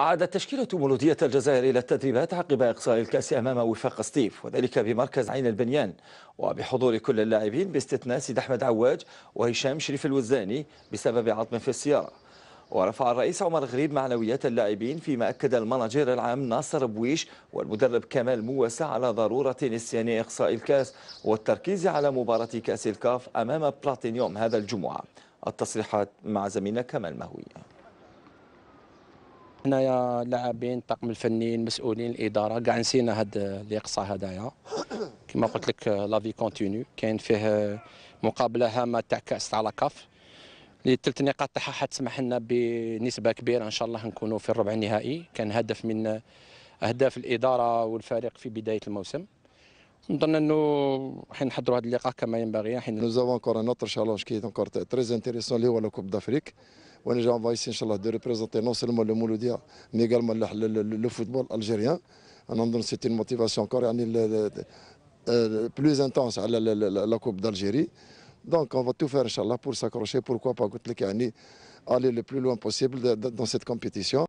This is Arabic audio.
عادت تشكيلة مولودية الجزائر إلى التدريبات عقب إقصاء الكأس أمام وفاق سطيف وذلك بمركز عين البنيان وبحضور كل اللاعبين باستثناء سيد أحمد عواج وهشام شريف الوزاني بسبب عطم في السيارة ورفع الرئيس عمر غريب معنويات اللاعبين فيما أكد المناجير العام ناصر بويش والمدرب كمال موسى على ضرورة نسيان إقصاء الكأس والتركيز على مباراة كأس الكاف أمام بلاتينيوم هذا الجمعة التصريحات مع زميلنا كمال مهوي حنايا اللاعبين الطاقم الفني المسؤولين الاداره كاع نسينا هاد الاقصاء هذايا كما قلت لك لافي كونتينيو كاين فيه مقابله هامه تاع كاس تاع لاكاف اللي تلت نقاط تاعها حتسمح لنا بنسبه كبيره ان شاء الله نكونوا في الربع النهائي كان هدف من اهداف الاداره والفريق في بدايه الموسم نظن انه حين نحضروا هذا اللقاء كما ينبغي حين نوز افون كور ان اوتر شالونج كي اونكور تريز انتيريسون اللي هو لا كوب دافريك On va ici, de représenter non seulement le Mouloudia, mais également le football algérien. C'est une motivation encore euh, plus intense à la Coupe d'Algérie. Donc, on va tout faire, incha'Allah, pour s'accrocher, pourquoi pas, pour aller le plus loin possible dans cette compétition.